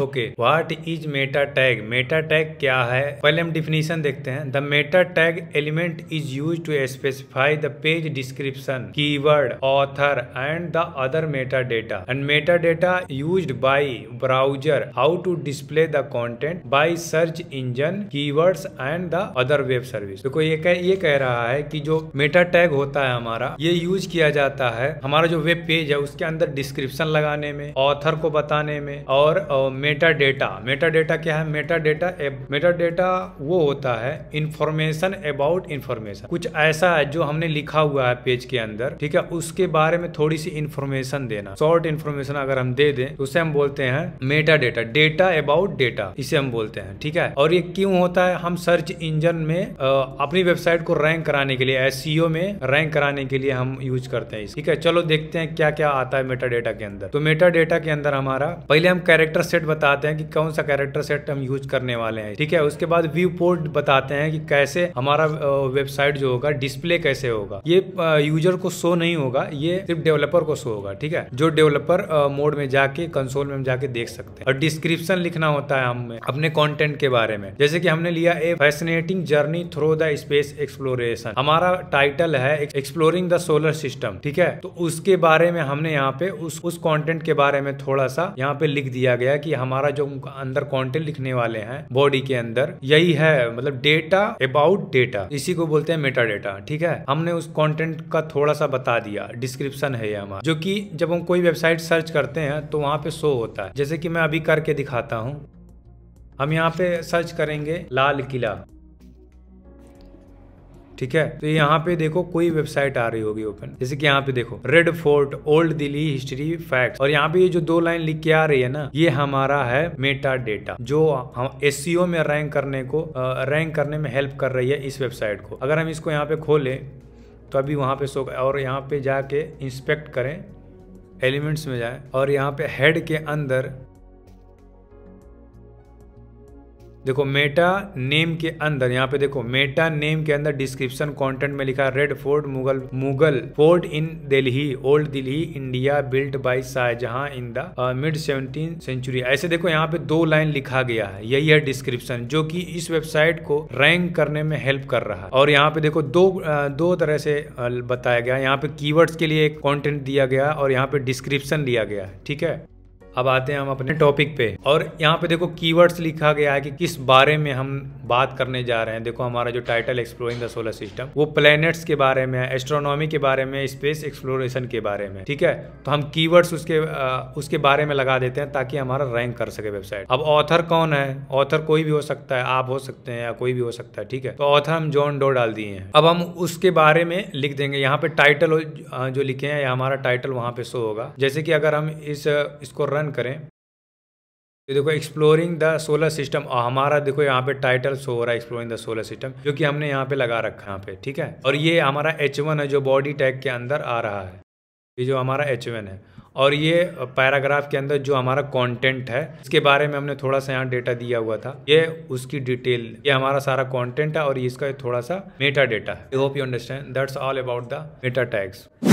okay what is meta tag meta tag क्या है पहले हम डिफिनेशन देखते हैं the meta tag element is use to specify the page description keyword author and the other meta data and meta data use by browser how to display the content by search engine keywords and the other web service देखो ये कह, ये कह रहा है कि जो Meta tag होता है हमारा ये यूज किया जाता है हमारा जो वेब पेज है उसके अंदर डिस्क्रिप्शन लगाने में ऑथर को बताने में और, और मेटा डेटा मेटा डेटा क्या है मेटा डेटा मेटा डेटा वो होता है इंफॉर्मेशन अबाउट इंफॉर्मेशन कुछ ऐसा है जो हमने लिखा हुआ है पेज के अंदर ठीक है उसके बारे में थोड़ी सी इंफॉर्मेशन देना शॉर्ट इन्फॉर्मेशन अगर हम दे दें तो उसे हम बोलते हैं meta data data about data इसे हम बोलते हैं ठीक है और ये क्यों होता है हम सर्च इंजन में आ, अपनी वेबसाइट को रैंक कराने के लिए एस e में रैंक कराने के लिए हम यूज करते हैं ठीक है चलो देखते हैं क्या क्या आता है मेटा डेटा के अंदर तो मेटा डेटा के अंदर हमारा पहले हम कैरेक्टर सेट बताते हैं कि कौन सा कैरेक्टर सेट हम यूज करने वाले हैं ठीक है उसके बाद व्यू पोर्ट बताते हैं कि कैसे हमारा वेबसाइट जो होगा डिस्प्ले कैसे होगा ये यूजर को शो नहीं होगा ये सिर्फ डेवलपर को शो होगा ठीक है जो डेवलपर मोड में जाके कंसोल में जाके देख सकते हैं और डिस्क्रिप्शन लिखना होता है हमें अपने कॉन्टेंट के बारे में जैसे की हमने लिया a fascinating journey through the space exploration हमारा टाइटल है एक्सप्लोरिंग द सोलर सिस्टम ठीक है तो उसके बारे में हमने यहाँ पे उस उस कंटेंट के बारे में थोड़ा सा यहाँ पे लिख दिया गया कि हम हमारा जो अंदर कॉन्टेंट लिखने वाले हैं बॉडी के अंदर यही है मतलब डेटा अबाउट डेटा इसी को बोलते हैं मेटा डेटा ठीक है हमने उस कंटेंट का थोड़ा सा बता दिया डिस्क्रिप्शन है ये हमारा जो कि जब हम कोई वेबसाइट सर्च करते हैं तो वहाँ पे शो होता है जैसे कि मैं अभी करके दिखाता हूँ हम यहाँ पे सर्च करेंगे लाल किला ठीक है तो यहाँ पे देखो कोई वेबसाइट आ रही होगी ओपन जैसे कि यहाँ पे देखो red fort old Delhi history fact और यहाँ पे ये जो दो लाइन लिख के आ रही है ना ये हमारा है मेटा डेटा जो हम एस e में रैंक करने को रैंक करने में हेल्प कर रही है इस वेबसाइट को अगर हम इसको यहाँ पे खोलें तो अभी वहाँ पे सो और यहाँ पे जाके इंस्पेक्ट करें एलिमेंट्स में जाए और यहाँ पे हेड के अंदर देखो मेटा नेम के अंदर यहाँ पे देखो मेटा नेम के अंदर डिस्क्रिप्शन कंटेंट में लिखा red fort Mughal Mughal fort in Delhi old Delhi India built by Shahjahan in the mid seventeen century ऐसे देखो यहाँ पे दो लाइन लिखा गया है यही है डिस्क्रिप्शन जो कि इस वेबसाइट को रैंक करने में हेल्प कर रहा है और यहाँ पे देखो दो uh, दो तरह से uh, बताया गया यहाँ पे कीवर्ड्स के लिए एक कॉन्टेंट दिया गया और यहाँ पे डिस्क्रिप्शन लिया गया है ठीक है अब आते हैं हम अपने टॉपिक पे और यहाँ पे देखो कीवर्ड्स लिखा गया है कि किस बारे में हम बात करने जा रहे हैं देखो हमारा जो title exploring the solar system वो प्लैनेट्स के बारे में एस्ट्रोनॉमी के बारे में स्पेस एक्सप्लोरेशन के बारे में ठीक है तो हम कीवर्ड्स उसके आ, उसके बारे में लगा देते हैं ताकि हमारा रैंक कर सके वेबसाइट अब ऑथर कौन है ऑथर कोई भी हो सकता है आप हो सकते हैं या कोई भी हो सकता है ठीक है तो ऑथर हम जॉन डो डाल दिए हैं अब हम उसके बारे में लिख देंगे यहाँ पे टाइटल जो लिखे हैं हमारा टाइटल वहां पे शो होगा जैसे कि अगर हम इस इसको रन करें ये देखो एक्सप्लोरिंग द सोलर सिस्टम और हमारा देखो यहाँ पे टाइटल शो हो रहा है एक्सप्लोरिंग द सोलर सिस्टम जो कि हमने यहाँ पे लगा रखा है यहाँ पे ठीक है और ये हमारा एच वन है जो बॉडी टैग के अंदर आ रहा है ये जो हमारा एच वन है और ये पैराग्राफ के अंदर जो हमारा कंटेंट है इसके बारे में हमने थोड़ा सा यहाँ डेटा दिया हुआ था ये उसकी डिटेल ये हमारा सारा कंटेंट है और इसका थोड़ा सा मेटा डेटा है I hope you understand that's all about the meta tags